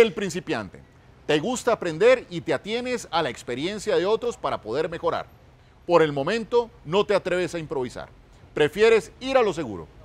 el principiante. Te gusta aprender y te atienes a la experiencia de otros para poder mejorar. Por el momento no te atreves a improvisar. Prefieres ir a lo seguro.